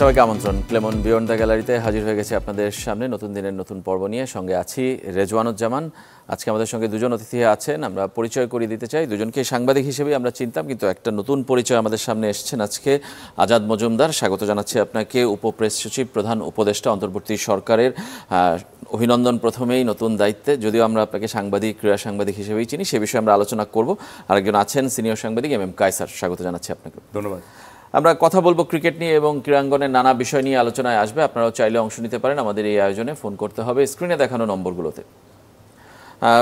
সবাইকে আমন্ত্রণ প্লেমন বিয়ন দ্য গ্যালারিতে হাজির হয়ে গেছে আপনাদের সামনে নতুন দিনের নতুন পর্ব নিয়ে সঙ্গে আছি রেজওয়ানুজ্জামান আজকে আমাদের সঙ্গে দুজন অতিথি আছেন আমরা পরিচয় করিয়ে দিতে চাই দুজনকে সাংবাদিক হিসেবে আমরা চিনতাম কিন্তু একটা নতুন পরিচয় আমাদের সামনে এসছেন আজকে আজাদ মজুমদার স্বাগত জানাচ্ছি আপনাকে উপপ্রেস সচিব প্রধান উপদেষ্টা অন্তর্বর্তী সরকারের অভিনন্দন প্রথমেই নতুন দায়িত্বে যদিও আমরা আপনাকে সাংবাদিক ক্রীড়া সাংবাদিক হিসেবেই চিনি সে বিষয়ে আমরা আলোচনা করব আরেকজন আছেন সিনিয়র সাংবাদিক এম এম কায়সার স্বাগত জানাচ্ছি আপনাকে ধন্যবাদ আমরা কথা বলবো ক্রিকেট নিয়ে এবং ক্রীড়াঙ্গনের নানা বিষয় নিয়ে আলোচনায় আসবে আপনারাও চাইলে অংশ নিতে পারেন আমাদের এই আয়োজনে ফোন করতে হবে স্ক্রিনে দেখানো নম্বরগুলোতে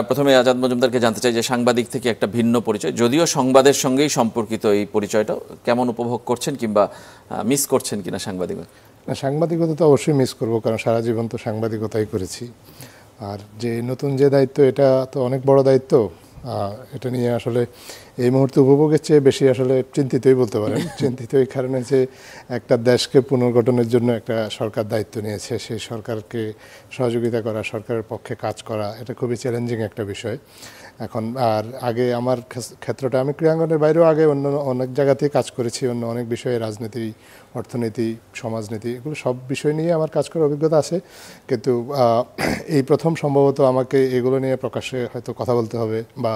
প্রথমে আজাদ মজুমদারকে জানতে চাই যে সাংবাদিক থেকে একটা ভিন্ন পরিচয় যদিও সংবাদের সঙ্গেই সম্পর্কিত এই পরিচয়টা কেমন উপভোগ করছেন কিংবা মিস করছেন কিনা সাংবাদিক সাংবাদিকতা তো অবশ্যই মিস করব কারণ সারা জীবন তো সাংবাদিকতাই করেছি আর যে নতুন যে দায়িত্ব এটা তো অনেক বড় দায়িত্ব এটা নিয়ে আসলে এই মুহূর্তে উপভোগের চেয়ে বেশি আসলে চিন্তিতই বলতে পারেন চিন্তিতই কারণে যে একটা দেশকে পুনর্গঠনের জন্য একটা সরকার দায়িত্ব নিয়েছে সেই সরকারকে সহযোগিতা করা সরকারের পক্ষে কাজ করা এটা খুবই চ্যালেঞ্জিং একটা বিষয় এখন আর আগে আমার ক্ষেত্রটা আমি ক্রীড়াঙ্গনের বাইরেও আগে অন্য অনেক জায়গাতেই কাজ করেছি অন্য অনেক বিষয়ে রাজনীতি অর্থনীতি সমাজনীতি এগুলো সব বিষয় নিয়ে আমার কাজ করার অভিজ্ঞতা আছে কিন্তু এই প্রথম সম্ভবত আমাকে এগুলো নিয়ে প্রকাশ্যে হয়তো কথা বলতে হবে বা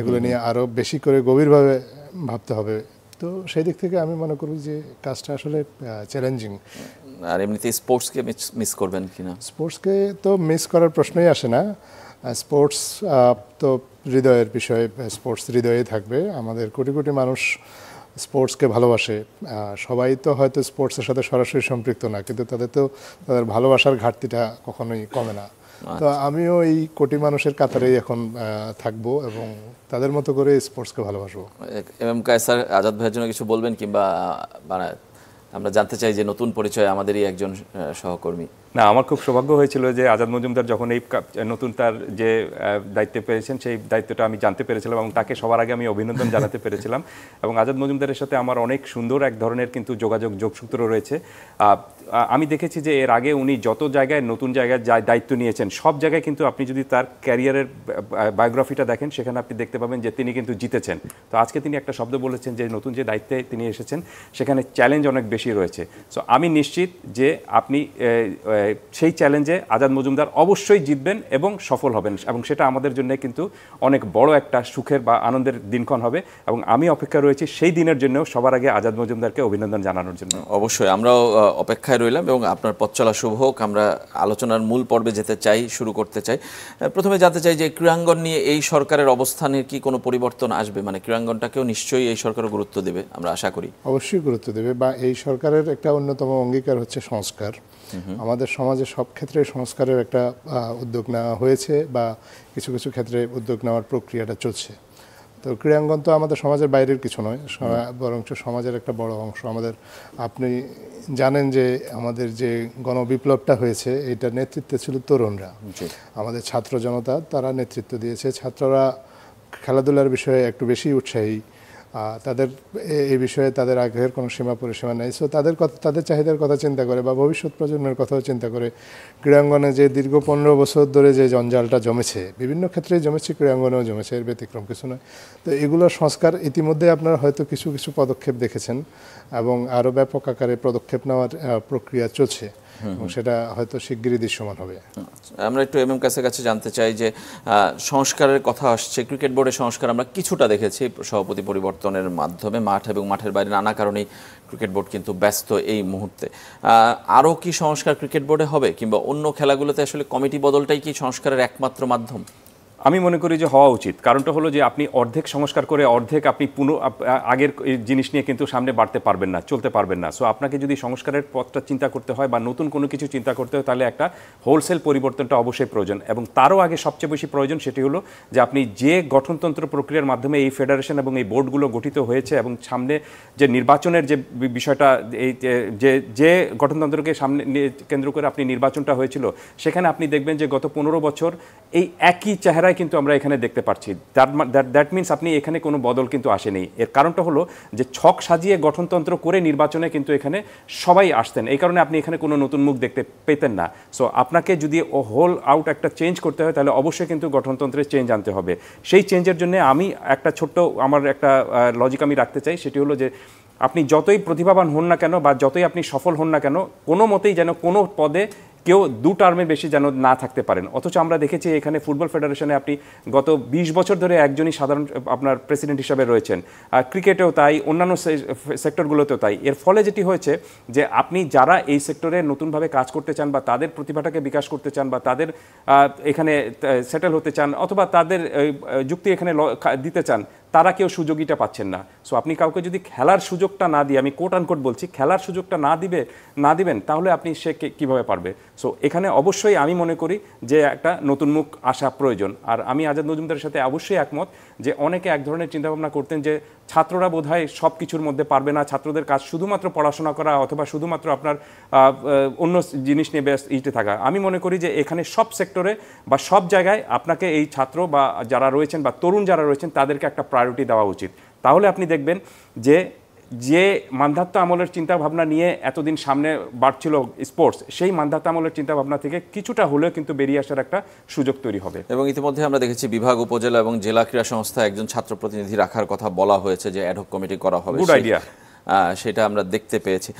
এগুলো নিয়ে আরও বেশি করে করে গভীরভাবে ভাবতে হবে তো সেই দিক থেকে আমি মনে করি যে কাজটা আসলে চ্যালেঞ্জিং আর এমনিতে স্পোর্টসকে মিস করবেন কিনা স্পোর্টসকে তো মিস করার প্রশ্নই আসে না স্পোর্টস তো হৃদয়ের বিষয়ে স্পোর্টস হৃদয়ে থাকবে আমাদের কোটি কোটি মানুষ স্পোর্টসকে ভালোবাসে সবাই তো হয়তো স্পোর্টসের সাথে সরাসরি সম্পৃক্ত না কিন্তু তাদের তো তাদের ভালোবাসার ঘাটতিটা কখনোই কমে না তো আচ্ছা। আমিও এই কোটি মানুষের কাতারেই এখন থাকব এবং তাদের মতো করে স্পোর্টসকে ভালোবাসবো এম এম কায়সার আজাদ ভাইয়ের জন্য কিছু বলবেন কিংবা মানে আমরা জানতে চাই যে নতুন পরিচয় আমাদেরই একজন সহকর্মী না আমার খুব সৌভাগ্য হয়েছিল যে আজাদ মজুমদার যখন এই নতুন তার যে দায়িত্বে পেয়েছেন সেই দায়িত্বটা আমি জানতে পেরেছিলাম এবং তাকে সবার আগে আমি অভিনন্দন জানাতে পেরেছিলাম এবং আজাদ মজুমদারের সাথে আমার অনেক সুন্দর এক ধরনের কিন্তু যোগাযোগ যোগসূত্র রয়েছে আমি দেখেছি যে এর আগে উনি যত জায়গায় নতুন জায়গায় দায়িত্ব নিয়েছেন সব জায়গায় কিন্তু আপনি যদি তার ক্যারিয়ারের বায়োগ্রাফিটা দেখেন সেখানে আপনি দেখতে পাবেন যে তিনি কিন্তু জিতেছেন তো আজকে তিনি একটা শব্দ বলেছেন যে নতুন যে দায়িত্বে তিনি এসেছেন সেখানে চ্যালেঞ্জ অনেক বেশি রয়েছে সো আমি নিশ্চিত যে আপনি সেই চ্যালেঞ্জে আজাদ মজুমদার অবশ্যই জিতবেন এবং সফল হবেন এবং সেটা আমাদের জন্য কিন্তু অনেক বড় একটা সুখের বা আনন্দের দিনক্ষণ হবে এবং আমি অপেক্ষা রয়েছি সেই দিনের জন্য সবার আগে আজাদ মজুমদারকে অভিনন্দন জানানোর জন্য অবশ্যই আমরাও অপেক্ষায় রইলাম এবং আপনার পথ চলা শুভ হোক আমরা আলোচনার মূল পর্বে যেতে চাই শুরু করতে চাই প্রথমে জানতে চাই যে ক্রীড়াঙ্গন নিয়ে এই সরকারের অবস্থানের কি কোনো পরিবর্তন আসবে মানে ক্রীড়াঙ্গনটাকেও নিশ্চয়ই এই সরকার গুরুত্ব দেবে আমরা আশা করি অবশ্যই গুরুত্ব দেবে বা এই সরকারের একটা অন্যতম অঙ্গীকার হচ্ছে সংস্কার আমাদের সমাজে সব ক্ষেত্রে সংস্কারের একটা উদ্যোগ নেওয়া হয়েছে বা কিছু কিছু ক্ষেত্রে উদ্যোগ নেওয়ার প্রক্রিয়াটা চলছে তো ক্রীড়াঙ্গন তো আমাদের সমাজের বাইরের কিছু নয় বরঞ্চ সমাজের একটা বড় অংশ আমাদের আপনি জানেন যে আমাদের যে গণবিপ্লবটা হয়েছে এটা নেতৃত্বে ছিল তরুণরা আমাদের ছাত্র জনতা তারা নেতৃত্ব দিয়েছে ছাত্ররা খেলাধুলার বিষয়ে একটু বেশি উৎসাহী তাদের এই বিষয়ে তাদের আগ্রহের কোনো সীমা পরিসীমা নেই সো তাদের কথা তাদের চাহিদার কথা চিন্তা করে বা ভবিষ্যৎ প্রজন্মের কথাও চিন্তা করে ক্রীড়াঙ্গনে যে দীর্ঘ পনেরো বছর ধরে যে জঞ্জালটা জমেছে বিভিন্ন ক্ষেত্রে জমেছে ক্রীড়াঙ্গনেও জমেছে এর ব্যতিক্রম কিছু নয় তো এগুলো সংস্কার ইতিমধ্যে আপনারা হয়তো কিছু কিছু পদক্ষেপ দেখেছেন এবং আরও ব্যাপক আকারে পদক্ষেপ নেওয়ার প্রক্রিয়া চলছে এবং সেটা হয়তো শিগগিরই দৃশ্যমান হবে আমরা একটু এম এম কাছে কাছে জানতে চাই যে সংস্কারের কথা আসছে ক্রিকেট বোর্ডের সংস্কার আমরা কিছুটা দেখেছি সভাপতি পরিবর্তনের মাধ্যমে মাঠ এবং মাঠের বাইরে নানা কারণেই ক্রিকেট বোর্ড কিন্তু ব্যস্ত এই মুহূর্তে আরও কি সংস্কার ক্রিকেট বোর্ডে হবে কিংবা অন্য খেলাগুলোতে আসলে কমিটি বদলটাই কি সংস্কারের একমাত্র মাধ্যম আমি মনে করি যে হওয়া উচিত কারণটা হলো যে আপনি অর্ধেক সংস্কার করে অর্ধেক আপনি পুনঃ আগের জিনিস নিয়ে কিন্তু সামনে বাড়তে পারবেন না চলতে পারবেন না সো আপনাকে যদি সংস্কারের পথটা চিন্তা করতে হয় বা নতুন কোনো কিছু চিন্তা করতে হয় তাহলে একটা হোলসেল পরিবর্তনটা অবশ্যই প্রয়োজন এবং তারও আগে সবচেয়ে বেশি প্রয়োজন সেটি হলো যে আপনি যে গঠনতন্ত্র প্রক্রিয়ার মাধ্যমে এই ফেডারেশন এবং এই বোর্ডগুলো গঠিত হয়েছে এবং সামনে যে নির্বাচনের যে বিষয়টা এই যে যে গঠনতন্ত্রকে সামনে কেন্দ্র করে আপনি নির্বাচনটা হয়েছিল সেখানে আপনি দেখবেন যে গত পনেরো বছর এই একই চেহারা তুলনায় কিন্তু আমরা এখানে দেখতে পাচ্ছি দ্যাট মিনস আপনি এখানে কোনো বদল কিন্তু আসেনি এর কারণটা হলো যে ছক সাজিয়ে গঠনতন্ত্র করে নির্বাচনে কিন্তু এখানে সবাই আসতেন এই কারণে আপনি এখানে কোনো নতুন মুখ দেখতে পেতেন না সো আপনাকে যদি ও হোল আউট একটা চেঞ্জ করতে হয় তাহলে অবশ্যই কিন্তু গঠনতন্ত্রে চেঞ্জ আনতে হবে সেই চেঞ্জের জন্য আমি একটা ছোট্ট আমার একটা লজিক আমি রাখতে চাই সেটি হলো যে আপনি যতই প্রতিভাবান হন না কেন বা যতই আপনি সফল হন না কেন কোনো মতেই যেন কোনো পদে কেউ দু টার্মের বেশি যেন না থাকতে পারেন অথচ আমরা দেখেছি এখানে ফুটবল ফেডারেশনে আপনি গত ২০ বছর ধরে একজনই সাধারণ আপনার প্রেসিডেন্ট হিসাবে রয়েছেন ক্রিকেটেও তাই অন্যান্য সেক্টরগুলোতেও তাই এর ফলে যেটি হয়েছে যে আপনি যারা এই সেক্টরে নতুনভাবে কাজ করতে চান বা তাদের প্রতিভাটাকে বিকাশ করতে চান বা তাদের এখানে সেটেল হতে চান অথবা তাদের যুক্তি এখানে দিতে চান তারা কেউ সুযোগীটা পাচ্ছেন না সো আপনি কাউকে যদি খেলার সুযোগটা না দিয়ে আমি কোট আনকোট বলছি খেলার সুযোগটা না দিবে না দিবেন তাহলে আপনি সে কীভাবে পারবে সো এখানে অবশ্যই আমি মনে করি যে একটা নতুন মুখ আসা প্রয়োজন আর আমি আজাদ নজুমদারের সাথে অবশ্যই একমত যে অনেকে এক ধরনের চিন্তাভাবনা করতেন যে ছাত্ররা বোধ হয় সব কিছুর মধ্যে পারবে না ছাত্রদের কাজ শুধুমাত্র পড়াশোনা করা অথবা শুধুমাত্র আপনার অন্য জিনিস নিয়ে ব্যস্ত ইতে থাকা আমি মনে করি যে এখানে সব সেক্টরে বা সব জায়গায় আপনাকে এই ছাত্র বা যারা রয়েছেন বা তরুণ যারা রয়েছেন তাদেরকে একটা প্রায়োরিটি দেওয়া উচিত তাহলে আপনি দেখবেন যে যে মান্ধাত্য আমলের চিন্তাভাবনা নিয়ে এতদিন সামনে বাড়ছিল স্পোর্টস সেই মান্ধাত্য আমলের চিন্তাভাবনা থেকে কিছুটা হলেও কিন্তু বেরিয়ে আসার একটা সুযোগ তৈরি হবে এবং ইতিমধ্যে আমরা দেখেছি বিভাগ উপজেলা এবং জেলা ক্রীড়া সংস্থা একজন ছাত্র প্রতিনিধি রাখার কথা বলা হয়েছে যে অ্যাডহক কমিটি করা হবে গুড আইডিয়া সেটা আমরা দেখতে পেয়েছি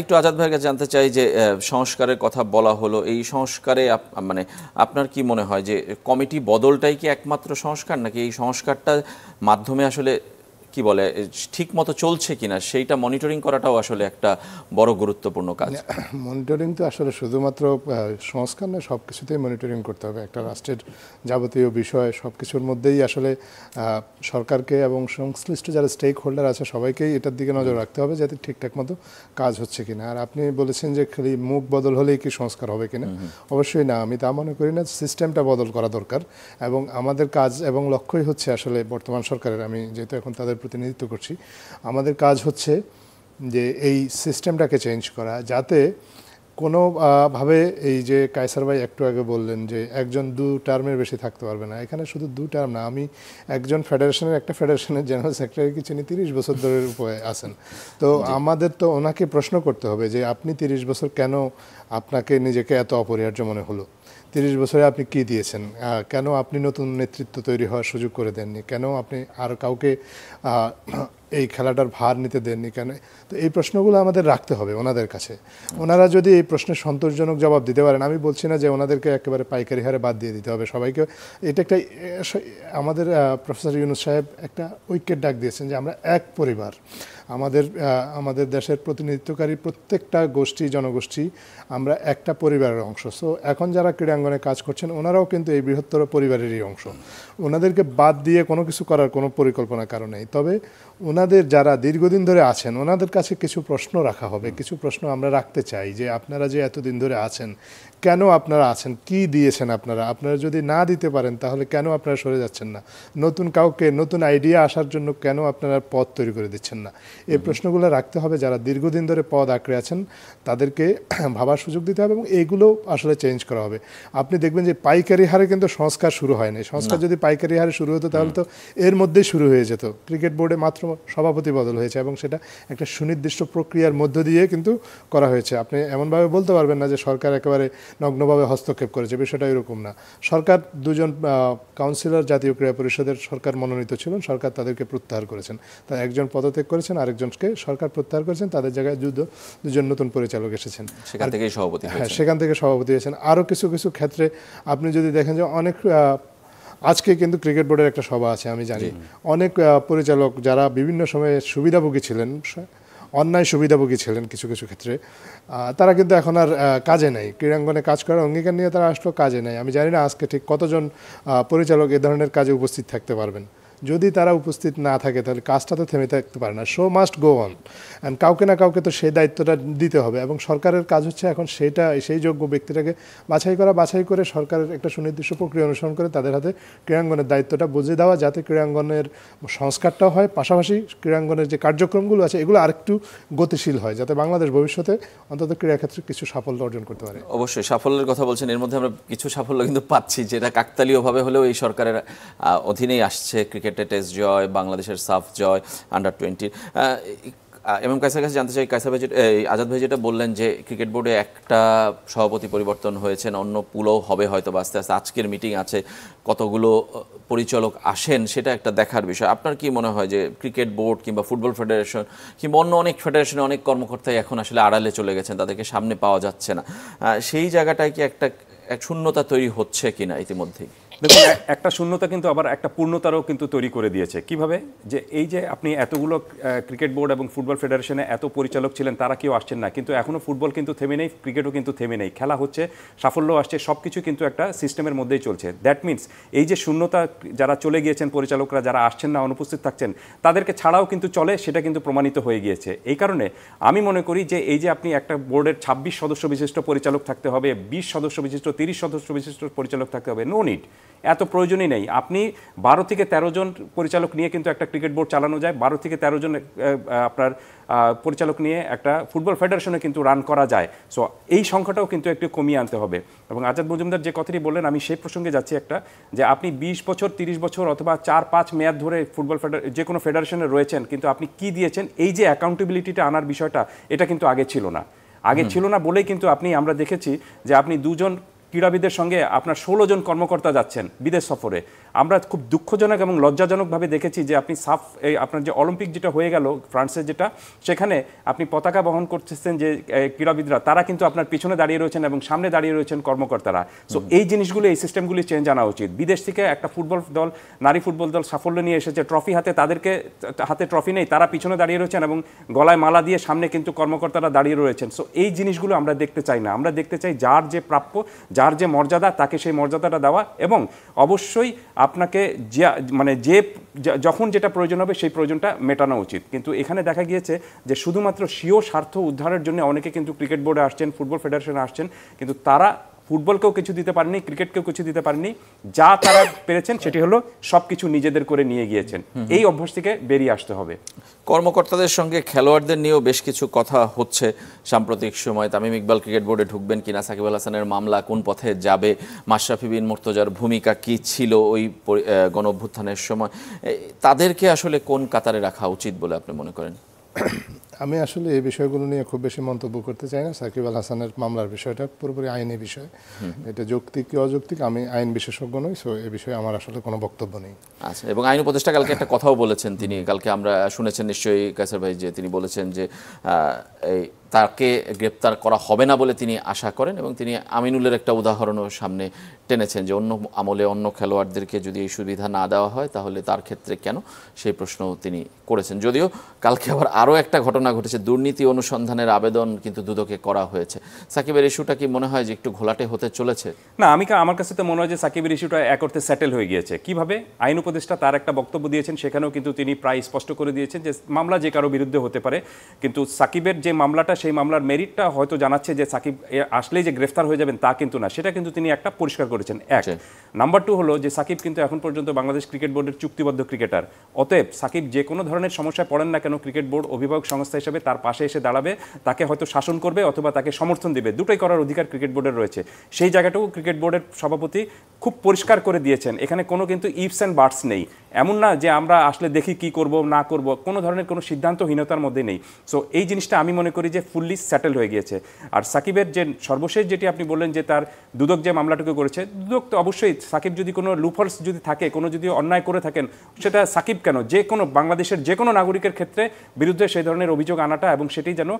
একটু আজাদ ভাইয়ের কাছে জানতে চাই যে সংস্কারের কথা বলা হলো এই সংস্কারে মানে আপনার কি মনে হয় যে কমিটি বদলটাই কি একমাত্র সংস্কার নাকি এই সংস্কারটা মাধ্যমে আসলে কি বলে ঠিক মতো চলছে কিনা সেইটা মনিটরিং করাটাও আসলে একটা বড় গুরুত্বপূর্ণ কাজ মনিটরিং তো আসলে শুধুমাত্র সংস্কার নয় সব কিছুতেই মনিটরিং করতে হবে একটা রাষ্ট্রের যাবতীয় বিষয় সব কিছুর মধ্যেই আসলে সরকারকে এবং সংশ্লিষ্ট যারা স্টেক হোল্ডার আছে সবাইকেই এটার দিকে নজর রাখতে হবে যাতে ঠিকঠাক মতো কাজ হচ্ছে কিনা আর আপনি বলেছেন যে খালি মুখ বদল হলেই কি সংস্কার হবে কিনা অবশ্যই না আমি তা মনে করি না সিস্টেমটা বদল করা দরকার এবং আমাদের কাজ এবং লক্ষ্যই হচ্ছে আসলে বর্তমান সরকারের আমি যেহেতু এখন তাদের প্রতিনিধিত্ব করছি আমাদের কাজ হচ্ছে যে এই সিস্টেমটাকে চেঞ্জ করা যাতে কোনোভাবে এই যে কায়সার ভাই একটু আগে বললেন যে একজন দু টার্মের বেশি থাকতে পারবে না এখানে শুধু দু টার্ম না আমি একজন ফেডারেশনের একটা ফেডারেশনের জেনারেল সেক্রেটারি কি চিনি তিরিশ বছর ধরে উপরে আছেন তো আমাদের তো ওনাকে প্রশ্ন করতে হবে যে আপনি তিরিশ বছর কেন আপনাকে নিজেকে এত অপরিহার্য মনে হলো তিরিশ বছরে আপনি কি দিয়েছেন কেন আপনি নতুন নেতৃত্ব তৈরি হওয়ার সুযোগ করে দেননি কেন আপনি আর কাউকে এই খেলাটার ভার নিতে দেননি কেন তো এই প্রশ্নগুলো আমাদের রাখতে হবে ওনাদের কাছে ওনারা যদি এই প্রশ্নের সন্তোষজনক জবাব দিতে পারেন আমি বলছি না যে ওনাদেরকে একেবারে পাইকারি হারে বাদ দিয়ে দিতে হবে সবাইকে এটা একটা আমাদের প্রফেসর ইউনুস সাহেব একটা ঐক্যের ডাক দিয়েছেন যে আমরা এক পরিবার আমাদের আমাদের দেশের প্রতিনিধিত্বকারী প্রত্যেকটা গোষ্ঠী জনগোষ্ঠী আমরা একটা পরিবারের অংশ সো এখন যারা ক্রীড়াঙ্গনে কাজ করছেন ওনারাও কিন্তু এই বৃহত্তর পরিবারেরই অংশ ওনাদেরকে বাদ দিয়ে কোনো কিছু করার কোনো পরিকল্পনা কারণ নেই তবে ওনাদের যারা দীর্ঘদিন ধরে আছেন ওনাদের কাছে কিছু প্রশ্ন রাখা হবে কিছু প্রশ্ন আমরা রাখতে চাই যে আপনারা যে এতদিন ধরে আছেন কেন আপনারা আছেন কি দিয়েছেন আপনারা আপনারা যদি না দিতে পারেন তাহলে কেন আপনারা সরে যাচ্ছেন না নতুন কাউকে নতুন আইডিয়া আসার জন্য কেন আপনারা পদ তৈরি করে দিচ্ছেন না এই প্রশ্নগুলো রাখতে হবে যারা দীর্ঘদিন ধরে পদ আঁকড়ে আছেন তাদেরকে ভাবার সুযোগ দিতে হবে এবং এগুলো আসলে চেঞ্জ করা হবে আপনি দেখবেন যে পাইকারি হারে কিন্তু সংস্কার শুরু হয় না সংস্কার যদি পাইকারি হারে শুরু হতো তাহলে তো এর মধ্যেই শুরু হয়ে যেত ক্রিকেট বোর্ডে মাত্র সভাপতি বদল হয়েছে এবং সেটা একটা সুনির্দিষ্ট প্রক্রিয়ার মধ্য দিয়ে কিন্তু করা হয়েছে আপনি এমনভাবে বলতে পারবেন না যে সরকার একেবারে নগ্নভাবে হস্তক্ষেপ করেছে বিষয়টা এরকম না সরকার দুজন কাউন্সিলর জাতীয় ক্রীড়া পরিষদের সরকার মনোনীত ছিলেন সরকার তাদেরকে প্রত্যাহার করেছেন তা একজন পদত্যাগ করেছেন আরেকজনকে সরকার প্রত্যাহার করেছেন তাদের জায়গায় যুদ্ধ দুজন নতুন পরিচালক এসেছেন সেখান থেকে সভাপতি হ্যাঁ সেখান থেকে সভাপতি হয়েছেন আরও কিছু কিছু ক্ষেত্রে আপনি যদি দেখেন যে অনেক আজকে কিন্তু ক্রিকেট বোর্ডের একটা সভা আছে আমি জানি অনেক পরিচালক যারা বিভিন্ন সময়ে সুবিধাভোগী ছিলেন অন্যায় সুবিধাভোগী ছিলেন কিছু কিছু ক্ষেত্রে তারা কিন্তু এখন আর কাজে নেই ক্রীড়াঙ্গনে কাজ করার অঙ্গীকার নিয়ে তারা আসলেও কাজে নেই আমি জানি না আজকে ঠিক কতজন পরিচালক এ ধরনের কাজে উপস্থিত থাকতে পারবেন যদি তারা উপস্থিত না থাকে তাহলে কাজটা তো থেমে থাকতে পারে না show must go on and কাউকে না কাউকে তো সেই দায়িত্বটা দিতে হবে এবং সরকারের কাজ হচ্ছে এখন সেটা সেই যোগ্য ব্যক্তিটাকে বাছাই করা বাছাই করে সরকারের একটা সুনির্দিষ্ট প্রক্রিয়া অনুসরণ করে তাদের হাতে ক্রীড়াঙ্গনের দায়িত্বটা বুঝে দেওয়া যাতে ক্রীড়াঙ্গনের সংস্কারটাও হয় পাশাপাশি ক্রীড়াঙ্গনের যে কার্যক্রমগুলো আছে এগুলো আরেকটু গতিশীল হয় যাতে বাংলাদেশ ভবিষ্যতে অন্তত ক্রীড়াক্ষেত্রে কিছু সাফল্য অর্জন করতে পারে অবশ্যই সাফল্যের কথা বলছেন এর মধ্যে আমরা কিছু সাফল্য কিন্তু পাচ্ছি যেটা কাকতালীয়ভাবে হলেও এই সরকারের অধীনেই আসছে ক্রিকেট ক্রিকেটে টেস্ট জয় বাংলাদেশের সাফ জয় আন্ডার টোয়েন্টির এম কাইসার কাছে জানতে চাই কাইসা ভাই আজাদ ভাই যেটা বললেন যে ক্রিকেট বোর্ডে একটা সভাপতি পরিবর্তন হয়েছেন অন্য পুলও হবে হয়তো আস্তে আস্তে আজকের মিটিং আছে কতগুলো পরিচালক আসেন সেটা একটা দেখার বিষয় আপনার কি মনে হয় যে ক্রিকেট বোর্ড কিংবা ফুটবল ফেডারেশন কিংবা অন্য অনেক ফেডারেশনে অনেক কর্মকর্তাই এখন আসলে আড়ালে চলে গেছেন তাদেরকে সামনে পাওয়া যাচ্ছে না সেই জায়গাটায় কি একটা এক শূন্যতা তৈরি হচ্ছে কিনা ইতিমধ্যেই দেখুন একটা শূন্যতা কিন্তু আবার একটা পূর্ণতারও কিন্তু তৈরি করে দিয়েছে কিভাবে যে এই যে আপনি এতগুলো ক্রিকেট বোর্ড এবং ফুটবল ফেডারেশনে এত পরিচালক ছিলেন তারা কেউ আসছেন না কিন্তু এখনও ফুটবল কিন্তু থেমে নেই ক্রিকেটও কিন্তু থেমে নেই খেলা হচ্ছে সাফল্য আসছে সব কিছু কিন্তু একটা সিস্টেমের মধ্যেই চলছে দ্যাট মিনস এই যে শূন্যতা যারা চলে গিয়েছেন পরিচালকরা যারা আসছেন না অনুপস্থিত থাকছেন তাদেরকে ছাড়াও কিন্তু চলে সেটা কিন্তু প্রমাণিত হয়ে গিয়েছে এই কারণে আমি মনে করি যে এই যে আপনি একটা বোর্ডের ছাব্বিশ সদস্য বিশিষ্ট পরিচালক থাকতে হবে বিশ সদস্য বিশিষ্ট তিরিশ সদস্য বিশিষ্ট পরিচালক থাকতে হবে নো নিট এত প্রয়োজনই নেই আপনি বারো থেকে তেরো জন পরিচালক নিয়ে কিন্তু একটা ক্রিকেট বোর্ড চালানো যায় বারো থেকে তেরো জন আপনার পরিচালক নিয়ে একটা ফুটবল ফেডারেশনে কিন্তু রান করা যায় সো এই সংখ্যাটাও কিন্তু একটু কমিয়ে আনতে হবে এবং আজাদ মজুমদার যে কথাটি বললেন আমি সেই প্রসঙ্গে যাচ্ছি একটা যে আপনি বিশ বছর তিরিশ বছর অথবা চার পাঁচ মেয়াদ ধরে ফুটবল ফেডার যে কোনো ফেডারেশনে রয়েছেন কিন্তু আপনি কি দিয়েছেন এই যে অ্যাকাউন্টেবিলিটিটা আনার বিষয়টা এটা কিন্তু আগে ছিল না আগে ছিল না বলেই কিন্তু আপনি আমরা দেখেছি যে আপনি দুজন ক্রীড়াবিদের সঙ্গে আপনার ষোলো জন কর্মকর্তা যাচ্ছেন বিদেশ সফরে আমরা খুব দুঃখজনক এবং লজ্জাজনকভাবে দেখেছি যে আপনি সাফ এই আপনার যে অলিম্পিক যেটা হয়ে গেল ফ্রান্সের যেটা সেখানে আপনি পতাকা বহন করতেছেন যে ক্রীড়াবিদরা তারা কিন্তু আপনার পিছনে দাঁড়িয়ে রয়েছেন এবং সামনে দাঁড়িয়ে রয়েছেন কর্মকর্তারা সো এই জিনিসগুলো এই সিস্টেমগুলি চেঞ্জ আনা উচিত বিদেশ থেকে একটা ফুটবল দল নারী ফুটবল দল সাফল্য নিয়ে এসেছে ট্রফি হাতে তাদেরকে হাতে ট্রফি নেই তারা পিছনে দাঁড়িয়ে রয়েছেন এবং গলায় মালা দিয়ে সামনে কিন্তু কর্মকর্তারা দাঁড়িয়ে রয়েছেন সো এই জিনিসগুলো আমরা দেখতে চাই না আমরা দেখতে চাই যার যে প্রাপ্য যার যে মর্যাদা তাকে সেই মর্যাদাটা দেওয়া এবং অবশ্যই আপনাকে যে মানে যে যখন যেটা প্রয়োজন হবে সেই প্রয়োজনটা মেটানো উচিত কিন্তু এখানে দেখা গিয়েছে যে শুধুমাত্র স্বীয় স্বার্থ উদ্ধারের জন্য অনেকে কিন্তু ক্রিকেট বোর্ডে আসছেন ফুটবল ফেডারেশনে আসছেন কিন্তু তারা ফুটবলকেও কিছু দিতে পারেনি ক্রিকেটকেও কিছু দিতে পারেনি যা তারা পেরেছেন সেটি হলো সব কিছু নিজেদের করে নিয়ে গিয়েছেন এই অভ্যাস থেকে বেরিয়ে আসতে হবে কর্মকর্তাদের সঙ্গে খেলোয়াড়দের নিয়েও বেশ কিছু কথা হচ্ছে সাম্প্রতিক সময় তামিম ইকবাল ক্রিকেট বোর্ডে ঢুকবেন কিনা সাকিব আল হাসানের মামলা কোন পথে যাবে মাশরাফি বিন মুর্তজার ভূমিকা কি ছিল ওই গণ অভ্যুত্থানের সময় তাদেরকে আসলে কোন কাতারে রাখা উচিত বলে আপনি মনে করেন আমি আসলে এই বিষয়গুলো নিয়ে খুব বেশি মন্তব্য করতে চাই না সাকিব আল হাসানের মামলার বিষয়টা পুরোপুরি আইনি বিষয় এটা যৌক্তিক কি অযৌক্তিক আমি আইন বিশেষজ্ঞ নই সো এ বিষয়ে আমার আসলে কোনো বক্তব্য নেই আচ্ছা এবং আইন উপদেষ্টা কালকে একটা কথাও বলেছেন তিনি কালকে আমরা শুনেছেন নিশ্চয়ই কাসার ভাই যে তিনি বলেছেন যে এই তাকে গ্রেপ্তার করা হবে না বলে তিনি আশা করেন এবং তিনি আমিনুলের একটা উদাহরণও সামনে টেনেছেন যে অন্য আমলে অন্য খেলোয়াড়দেরকে যদি এই সুবিধা না দেওয়া হয় তাহলে তার ক্ষেত্রে কেন সেই প্রশ্নও তিনি করেছেন যদিও কালকে আবার আরও একটা ঘটনা ঘটনা ঘটেছে দুর্নীতি অনুসন্ধানের আবেদন কিন্তু দুদকে করা হয়েছে সাকিবের ইস্যুটা কি মনে হয় যে একটু ঘোলাটে হতে চলেছে না আমি আমার কাছে তো মনে হয় যে সাকিবের ইস্যুটা এক অর্থে সেটেল হয়ে গিয়েছে কিভাবে আইন উপদেষ্টা তার একটা বক্তব্য দিয়েছেন সেখানেও কিন্তু তিনি প্রায় স্পষ্ট করে দিয়েছেন যে মামলা যে কারো বিরুদ্ধে হতে পারে কিন্তু সাকিবের যে মামলাটা সেই মামলার মেরিটটা হয়তো জানাচ্ছে যে সাকিব আসলেই যে গ্রেফতার হয়ে যাবেন তা কিন্তু না সেটা কিন্তু তিনি একটা পরিষ্কার করেছেন এক নাম্বার টু হলো যে সাকিব কিন্তু এখন পর্যন্ত বাংলাদেশ ক্রিকেট বোর্ডের চুক্তিবদ্ধ ক্রিকেটার অতএব সাকিব যে কোনো ধরনের সমস্যায় পড়েন না কেন ক্রিকেট বোর্ড অভিভাবক সংস্থা সংস্থা হিসেবে তার পাশে এসে দাঁড়াবে তাকে হয়তো শাসন করবে অথবা তাকে সমর্থন দেবে দুটোই করার অধিকার ক্রিকেট বোর্ডের রয়েছে সেই জায়গাটাও ক্রিকেট বোর্ডের সভাপতি খুব পরিষ্কার করে দিয়েছেন এখানে কোনো কিন্তু ইফস অ্যান্ড বার্ডস নেই এমন না যে আমরা আসলে দেখি কি করব না করব কোনো ধরনের কোনো সিদ্ধান্তহীনতার মধ্যে নেই সো এই জিনিসটা আমি মনে করি যে ফুললি সেটেল হয়ে গিয়েছে আর সাকিবের যে সর্বশেষ যেটি আপনি বললেন যে তার দুদক যে মামলাটুকু করেছে দুদক তো অবশ্যই সাকিব যদি কোনো লুফলস যদি থাকে কোনো যদি অন্যায় করে থাকেন সেটা সাকিব কেন যে কোনো বাংলাদেশের যে কোনো নাগরিকের ক্ষেত্রে বিরুদ্ধে সেই ধরনের অভিযোগ আনাটা এবং সেটি যেন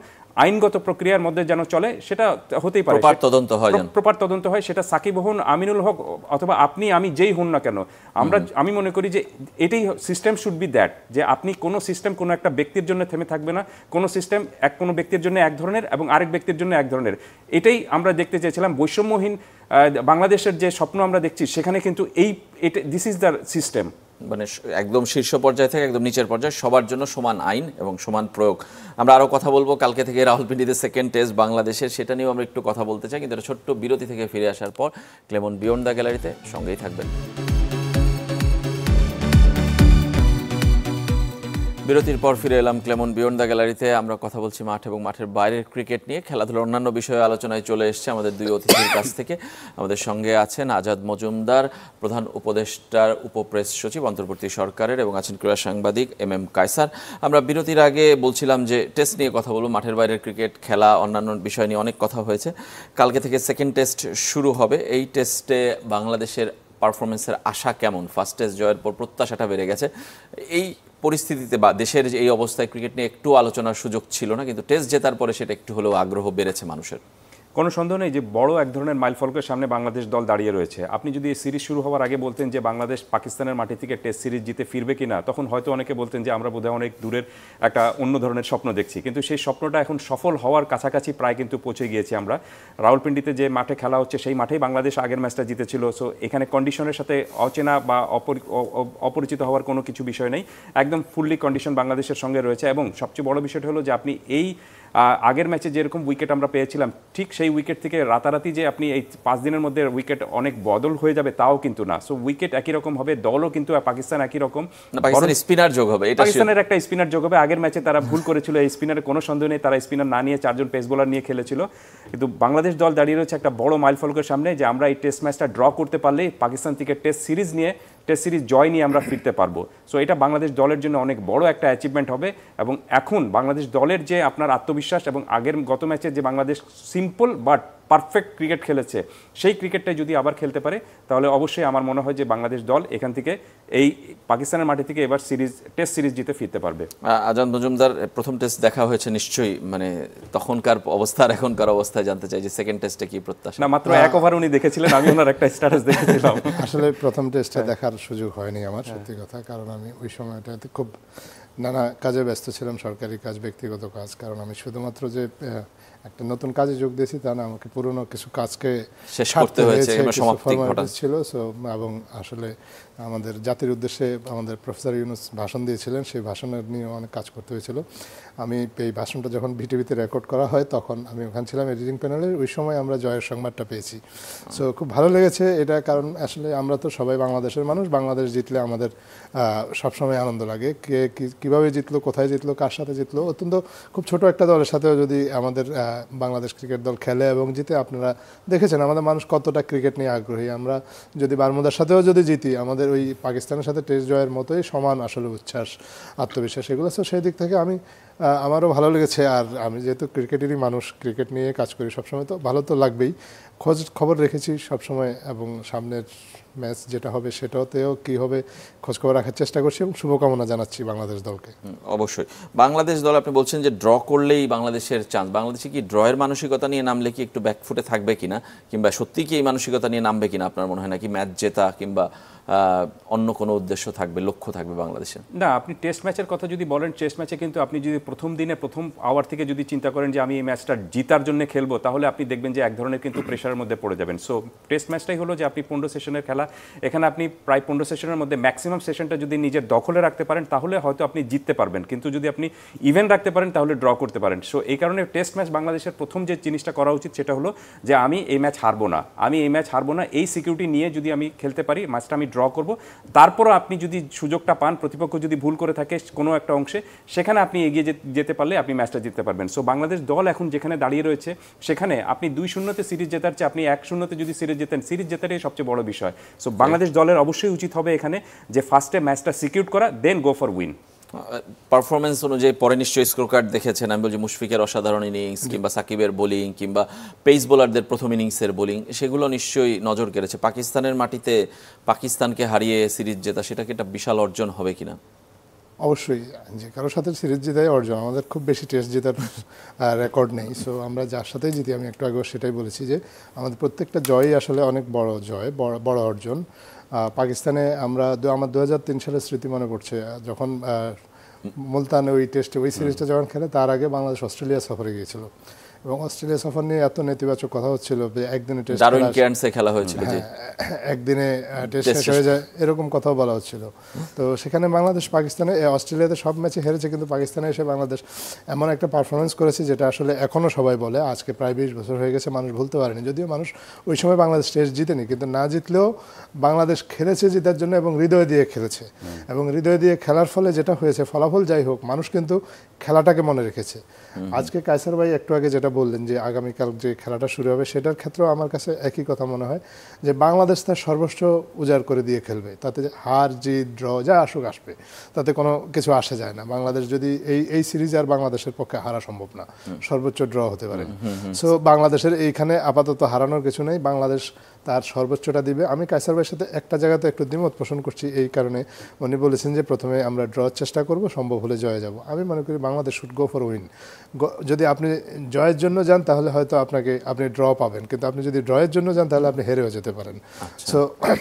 আইনগত প্রক্রিয়ার মধ্যে যেন চলে সেটা হতেই পারে প্রপার তদন্ত হয় প্রপার তদন্ত হয় সেটা সাকিব হন আমিনুল হক অথবা আপনি আমি যেই হন না কেন আমরা আমি মনে করি যে এটাই সিস্টেম শুড বি দ্যাট যে আপনি কোনো সিস্টেম কোনো একটা ব্যক্তির জন্য থেমে থাকবে না কোনো সিস্টেম এক কোনো ব্যক্তির জন্য এক ধরনের এবং আরেক ব্যক্তির জন্য এক ধরনের এটাই আমরা দেখতে চেয়েছিলাম বৈষম্যহীন বাংলাদেশের যে স্বপ্ন আমরা দেখছি সেখানে কিন্তু এই এটা দিস ইজ দ্য সিস্টেম মানে একদম শীর্ষ পর্যায় থেকে একদম নিচের পর্যায়ে সবার জন্য সমান আইন এবং সমান প্রয়োগ আমরা আরও কথা বলবো কালকে থেকে রাহুলপিন্ডিতে সেকেন্ড টেস্ট বাংলাদেশের সেটা নিয়েও আমরা একটু কথা বলতে চাই কিন্তু ছোট্ট বিরতি থেকে ফিরে আসার পর ক্লেমন বিয়ন্ড দ্য গ্যালারিতে সঙ্গেই থাকবেন বিরতির পর ফিরে এলাম ক্লেমন বিয়ন্ড দ্য গ্যালারিতে আমরা কথা বলছি মাঠ এবং মাঠের বাইরের ক্রিকেট নিয়ে খেলাধুলার অন্যান্য বিষয়ে আলোচনায় চলে এসছে আমাদের দুই অতিথির কাছ থেকে আমাদের সঙ্গে আছেন আজাদ মজুমদার প্রধান উপদেষ্টার উপপ্রেস সচিব অন্তর্বর্তী সরকারের এবং আছেন ক্রীড়া সাংবাদিক এম এম কায়সার আমরা বিরতির আগে বলছিলাম যে টেস্ট নিয়ে কথা বলবো মাঠের বাইরের ক্রিকেট খেলা অন্যান্য বিষয় নিয়ে অনেক কথা হয়েছে কালকে থেকে সেকেন্ড টেস্ট শুরু হবে এই টেস্টে বাংলাদেশের পারফরমেন্সের আশা কেমন ফার্স্ট টেস্ট জয়ের পর প্রত্যাশাটা বেড়ে গেছে এই পরিস্থিতিতে বা দেশের এই অবস্থায় ক্রিকেট নিয়ে একটু আলোচনার সুযোগ ছিল না কিন্তু টেস্ট জেতার পরে সেটা একটু হলেও আগ্রহ বেড়েছে মানুষের কোনো সন্দেহ নেই যে বড় এক ধরনের মাইলফলকের সামনে বাংলাদেশ দল দাঁড়িয়ে রয়েছে আপনি যদি এই সিরিজ শুরু হওয়ার আগে বলতেন যে বাংলাদেশ পাকিস্তানের মাটি থেকে টেস্ট সিরিজ জিতে ফিরবে কি না তখন হয়তো অনেকে বলতেন যে আমরা বোধহয় অনেক দূরের একটা অন্য ধরনের স্বপ্ন দেখছি কিন্তু সেই স্বপ্নটা এখন সফল হওয়ার কাছাকাছি প্রায় কিন্তু পৌঁছে গিয়েছি আমরা রাউলপিন্ডিতে যে মাঠে খেলা হচ্ছে সেই মাঠেই বাংলাদেশ আগের ম্যাচটা জিতেছিল সো এখানে কন্ডিশনের সাথে অচেনা বা অপরিচিত হওয়ার কোনো কিছু বিষয় নেই একদম ফুললি কন্ডিশন বাংলাদেশের সঙ্গে রয়েছে এবং সবচেয়ে বড় বিষয়টা হলো যে আপনি এই আগের ম্যাচে যেরকম উইকেট আমরা পেয়েছিলাম ঠিক সেই সেই উইকেট থেকে রাতারাতি যে আপনি এই পাঁচ দিনের মধ্যে উইকেট অনেক বদল হয়ে যাবে তাও কিন্তু না সো উইকেট একই রকম হবে দলও কিন্তু পাকিস্তান একই রকম স্পিনার যোগ হবে পাকিস্তানের একটা স্পিনার যোগ হবে আগের ম্যাচে তারা ভুল করেছিল এই স্পিনারে কোনো সন্দেহ নেই তারা স্পিনার না নিয়ে চারজন পেস বোলার নিয়ে খেলেছিল কিন্তু বাংলাদেশ দল দাঁড়িয়ে রয়েছে একটা বড় মাইল ফলকের সামনে যে আমরা এই টেস্ট ম্যাচটা ড্র করতে পারলে পাকিস্তান থেকে টেস্ট সিরিজ নিয়ে টেস্ট সিরিজ জয় নিয়ে আমরা ফিরতে পারবো সো এটা বাংলাদেশ দলের জন্য অনেক বড় একটা অ্যাচিভমেন্ট হবে এবং এখন বাংলাদেশ দলের যে আপনার আত্মবিশ্বাস এবং আগের গত ম্যাচে যে Bangladesh simple but perfect cricket খেলেছে সেই ক্রিকেটটাই যদি আবার খেলতে পারে তাহলে অবশ্যই আমার মনে হয় যে বাংলাদেশ দল এখান থেকে এই পাকিস্তানের মাটি থেকে এবার সিরিজ টেস্ট সিরিজ জিতে ফিরতে পারবে আজান মজুমদার প্রথম টেস্ট দেখা হয়েছে নিশ্চয়ই মানে তখনকার অবস্থা আর এখনকার অবস্থায় জানতে চাই যে সেকেন্ড টেস্টে কি প্রত্যাশা না মাত্র এক ওভার উনি দেখেছিলেন আমি ওনার একটা স্ট্যাটাস দেখেছিলাম আসলে প্রথম টেস্টে হ্যাঁ। দেখার সুযোগ হয়নি আমার হ্যাঁ। সত্যি কথা কারণ আমি ওই সময়টাতে খুব নানা কাজে ব্যস্ত ছিলাম সরকারি কাজ ব্যক্তিগত কাজ কারণ আমি শুধুমাত্র যে একটা নতুন কাজে যোগ দিয়েছি তা না আমাকে পুরনো কিছু কাজকে শেষ করতে হয়েছে ছিল সো এবং আসলে আমাদের জাতির উদ্দেশ্যে আমাদের প্রফেসর ইউনুস ভাষণ দিয়েছিলেন সেই ভাষণের নিয়ে অনেক কাজ করতে হয়েছিল আমি এই ভাষণটা যখন ভিটিভিতে রেকর্ড করা হয় তখন আমি ওখানে ছিলাম এডিটিং প্যানেলে ওই সময় আমরা জয়ের সংবাদটা পেয়েছি সো খুব ভালো লেগেছে এটা কারণ আসলে আমরা তো সবাই বাংলাদেশের মানুষ বাংলাদেশ জিতলে আমাদের সবসময় আনন্দ লাগে কে কীভাবে জিতলো কোথায় জিতলো কার সাথে জিতলো অত্যন্ত খুব ছোট একটা দলের সাথেও যদি আমাদের বাংলাদেশ ক্রিকেট দল খেলে এবং জিতে আপনারা দেখেছেন আমাদের মানুষ কতটা ক্রিকেট নিয়ে আগ্রহী আমরা যদি বারমুদার সাথেও যদি জিতি আমাদের ওই পাকিস্তানের সাথে টেস্ট জয়ের মতোই সমান আসলে উচ্ছ্বাস আত্মবিশ্বাস এগুলো তো সেই দিক থেকে আমি আমারও ভালো লেগেছে আর আমি যেহেতু ক্রিকেটেরই মানুষ ক্রিকেট নিয়ে কাজ করি সবসময় তো ভালো তো লাগবেই খোঁজ খবর রেখেছি সবসময় এবং সামনের ম্যাচ যেটা হবে সেটাতেও কি হবে খোঁজখবর রাখার চেষ্টা করছি এবং শুভকামনা জানাচ্ছি বাংলাদেশ দলকে অবশ্যই বাংলাদেশ দল আপনি বলছেন যে ড্র করলেই বাংলাদেশের চান্স বাংলাদেশে কি ড্রয়ের মানসিকতা নিয়ে নামলে কি একটু ব্যাকফুটে থাকবে কিনা কিংবা সত্যি কি এই মানসিকতা নিয়ে নামবে কিনা আপনার মনে হয় নাকি ম্যাচ জেতা কিংবা অন্য কোনো উদ্দেশ্য থাকবে লক্ষ্য থাকবে বাংলাদেশের না আপনি টেস্ট ম্যাচের কথা যদি বলেন টেস্ট ম্যাচে কিন্তু আপনি যদি প্রথম দিনে প্রথম আওয়ার থেকে যদি চিন্তা করেন যে আমি এই ম্যাচটা জিতার জন্য খেলবো তাহলে আপনি দেখবেন যে এক ধরনের কিন্তু প্রেশারের মধ্যে পড়ে যাবেন সো টেস্ট ম্যাচটাই হলো যে আপনি পনেরো সেশনের খেলা এখানে আপনি প্রায় পনেরো সেশনের মধ্যে ম্যাক্সিমাম সেশনটা যদি নিজের দখলে রাখতে পারেন তাহলে হয়তো আপনি জিততে পারবেন কিন্তু যদি আপনি ইভেন্ট রাখতে পারেন তাহলে ড্র করতে পারেন সো এই কারণে টেস্ট ম্যাচ বাংলাদেশের প্রথম যে জিনিসটা করা উচিত সেটা হলো যে আমি এই ম্যাচ হারবো না আমি এই ম্যাচ হারবো না এই সিকিউরিটি নিয়ে যদি আমি খেলতে পারি ম্যাচটা আমি ড্র করব তারপরও আপনি যদি সুযোগটা পান প্রতিপক্ষ যদি ভুল করে থাকে কোনো একটা অংশে সেখানে আপনি এগিয়ে যেতে পারলে আপনি ম্যাচটা জিততে পারবেন সো বাংলাদেশ দল এখন যেখানে দাঁড়িয়ে রয়েছে সেখানে আপনি দুই শূন্যতে সিরিজ জেতার চেয়ে আপনি এক শূন্যতে যদি সিরিজ জেতেন সিরিজ জেতারই সবচেয়ে বড় বিষয় সো বাংলাদেশ দলের অবশ্যই উচিত হবে এখানে যে ফার্স্টে ম্যাচটা সিকিউর করা then go for win performance অনুযায়ী পরে নিশ্চয়ই স্কোর কার্ড দেখেছেন আমি বলছি মুশফিকের অসাধারণ ইনিংস কিংবা সাকিবের বোলিং কিংবা পেস বোলারদের প্রথম ইনিংসের বোলিং সেগুলো নিশ্চয়ই নজর কেড়েছে পাকিস্তানের মাটিতে পাকিস্তানকে হারিয়ে সিরিজ জেতা সেটাকে একটা বিশাল অর্জন হবে কিনা অবশ্যই যে কারোর সাথে সিরিজ জেতাই অর্জন আমাদের খুব বেশি টেস্ট জেতার রেকর্ড নেই সো আমরা যার সাথেই জিতি আমি একটু আগেও সেটাই বলেছি যে আমাদের প্রত্যেকটা জয়ই আসলে অনেক বড় জয় বড় বড় অর্জন পাকিস্তানে আমরা আমার দু হাজার তিন সালের স্মৃতি মনে করছে যখন মুলতানে ওই টেস্টে ওই সিরিজটা যখন খেলে তার আগে বাংলাদেশ অস্ট্রেলিয়া সফরে গিয়েছিল এবং অস্ট্রেলিয়া সফর নিয়ে এত নেতিবাচক কথা হচ্ছিল যে একদিনে টেস্ট ডারউইন কেয়ার্নসে খেলা হয়েছিল যে হ্যাঁ, একদিনে টেস্ট শেষ হয়ে যায় এরকম কথাও বলা হচ্ছিল তো সেখানে বাংলাদেশ পাকিস্তানে অস্ট্রেলিয়াতে সব ম্যাচে হেরেছে কিন্তু পাকিস্তানে এসে বাংলাদেশ এমন একটা পারফরমেন্স করেছে যেটা আসলে এখনও সবাই বলে আজকে প্রায় বিশ বছর হয়ে গেছে মানুষ ভুলতে পারেনি যদিও মানুষ ওই সময় বাংলাদেশ টেস্ট জিতেনি কিন্তু না জিতলেও বাংলাদেশ খেলেছে জেতার জন্য এবং হৃদয় দিয়ে খেলেছে এবং হৃদয় দিয়ে খেলার ফলে যেটা হয়েছে ফলাফল যাই হোক মানুষ কিন্তু খেলাটাকে মনে রেখেছে আজকে কায়সার ভাই একটু আগে যেটা বললেন যে আগামীকাল যে খেলাটা শুরু হবে সেটার ক্ষেত্রেও আমার কাছে একই কথা মনে হয় যে বাংলাদেশ তার সর্বোচ্চ উজাড় করে দিয়ে খেলবে তাতে হার জিত ড্র যা আসুক আসবে তাতে কোনো কিছু আসে যায় না বাংলাদেশ যদি এই এই সিরিজ আর বাংলাদেশের পক্ষে হারা সম্ভব না সর্বোচ্চ ড্র হতে পারে সো বাংলাদেশের এইখানে আপাতত হারানোর কিছু নেই বাংলাদেশ তার সর্বোচ্চটা দিবে আমি কাইসার ভাইয়ের সাথে একটা জায়গাতে একটু দ্বিমত পোষণ করছি এই কারণে উনি বলেছেন যে প্রথমে আমরা ড্র চেষ্টা করব সম্ভব হলে জয়ে যাব আমি মনে করি Bangladesh should go for win যদি আপনি জয় ড্রয়ের জন্য যান তাহলে হয়তো আপনাকে আপনি ড্র পাবেন কিন্তু আপনি যদি ড্রয়ের জন্য যান তাহলে আপনি হেরেও যেতে পারেন সো আচ্ছা।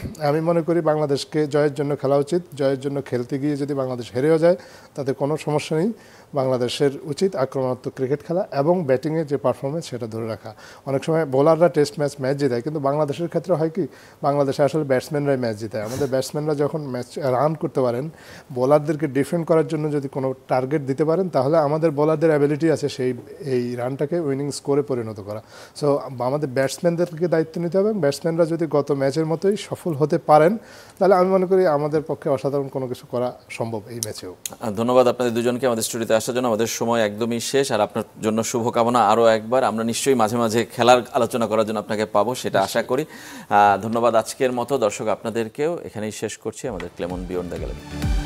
আমি মনে করি বাংলাদেশকে জয়ের জন্য খেলা উচিত জয়ের জন্য খেলতে গিয়ে যদি বাংলাদেশ হেরেও যায় তাতে কোনো সমস্যা নেই বাংলাদেশের উচিত আক্রমণাত্মক ক্রিকেট খেলা এবং ব্যাটিংয়ে যে পারফরমেন্স সেটা ধরে রাখা অনেক সময় বোলাররা টেস্ট ম্যাচ ম্যাচ জিতায় কিন্তু বাংলাদেশের ক্ষেত্রে হয় কি বাংলাদেশে আসলে ব্যাটসম্যানরাই ম্যাচ জিতায় আমাদের ব্যাটসম্যানরা যখন ম্যাচ রান করতে পারেন বোলারদেরকে ডিফেন্ড করার জন্য যদি কোনো টার্গেট দিতে পারেন তাহলে আমাদের বোলারদের অ্যাবিলিটি আছে সেই এই রানটাকে উইনিং স্কোরে পরিণত করা সো আমাদের ব্যাটসম্যানদেরকে দায়িত্ব নিতে হবে ব্যাটসম্যানরা যদি গত ম্যাচের মতোই সফল হতে পারেন তাহলে আমি মনে করি আমাদের পক্ষে অসাধারণ কোনো কিছু করা সম্ভব এই ম্যাচেও ধন্যবাদ আপনাদের দুজনকে আমাদের স্টুডিওতে আসার জন্য আমাদের সময় একদমই শেষ আর আপনার জন্য শুভকামনা আরও একবার আমরা নিশ্চয়ই মাঝে মাঝে খেলার আলোচনা করার জন্য আপনাকে পাবো সেটা আশা করি ধন্যবাদ আজকের মতো দর্শক আপনাদেরকেও এখানেই শেষ করছি আমাদের ক্লেমন বিয়ন্ড দ্য গ্যালারি